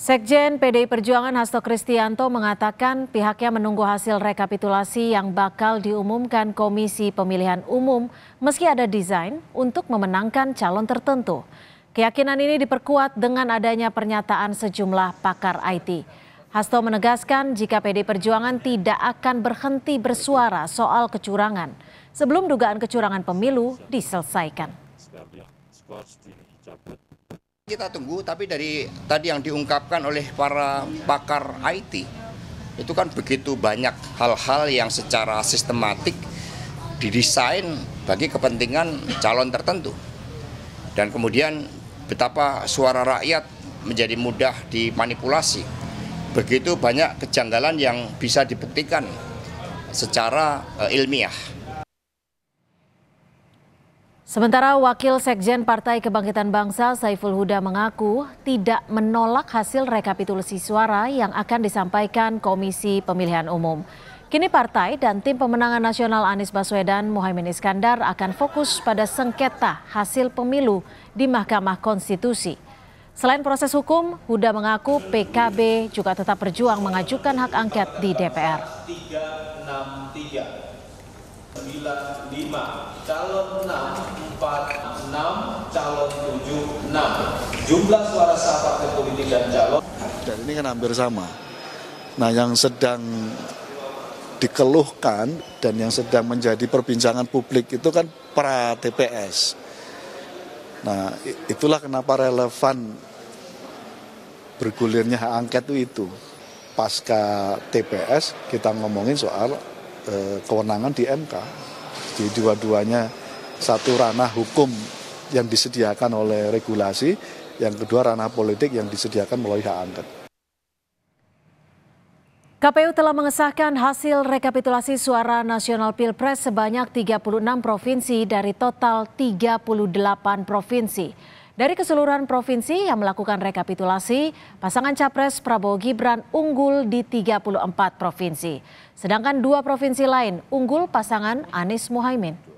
Sekjen PDI Perjuangan Hasto Kristianto mengatakan pihaknya menunggu hasil rekapitulasi yang bakal diumumkan Komisi Pemilihan Umum meski ada desain untuk memenangkan calon tertentu. Keyakinan ini diperkuat dengan adanya pernyataan sejumlah pakar IT. Hasto menegaskan jika PD Perjuangan tidak akan berhenti bersuara soal kecurangan sebelum dugaan kecurangan pemilu diselesaikan. Kita tunggu, tapi dari tadi yang diungkapkan oleh para pakar IT, itu kan begitu banyak hal-hal yang secara sistematik didesain bagi kepentingan calon tertentu. Dan kemudian betapa suara rakyat menjadi mudah dimanipulasi. Begitu banyak kejanggalan yang bisa dipetikan secara eh, ilmiah. Sementara Wakil Sekjen Partai Kebangkitan Bangsa Saiful Huda mengaku tidak menolak hasil rekapitulasi suara yang akan disampaikan Komisi Pemilihan Umum. Kini partai dan tim pemenangan nasional Anies Baswedan Muhammad Iskandar akan fokus pada sengketa hasil pemilu di Mahkamah Konstitusi. Selain proses hukum, Huda mengaku PKB juga tetap berjuang mengajukan hak angket di DPR. 9, 5, calon 6, 4, 6, calon 7, 6. Jumlah suara sah partai politik dan calon. Dan ini kan hampir sama. Nah yang sedang dikeluhkan dan yang sedang menjadi perbincangan publik itu kan pra TPS. Nah itulah kenapa relevan bergulirnya hak angket itu, Pasca TPS kita ngomongin soal Eh, kewenangan di MK. Jadi dua-duanya satu ranah hukum yang disediakan oleh regulasi, yang kedua ranah politik yang disediakan melalui hak angket. KPU telah mengesahkan hasil rekapitulasi suara nasional Pilpres sebanyak 36 provinsi dari total 38 provinsi. Dari keseluruhan provinsi yang melakukan rekapitulasi, pasangan capres Prabowo Gibran unggul di 34 provinsi. Sedangkan dua provinsi lain unggul pasangan Anies Muhaimin.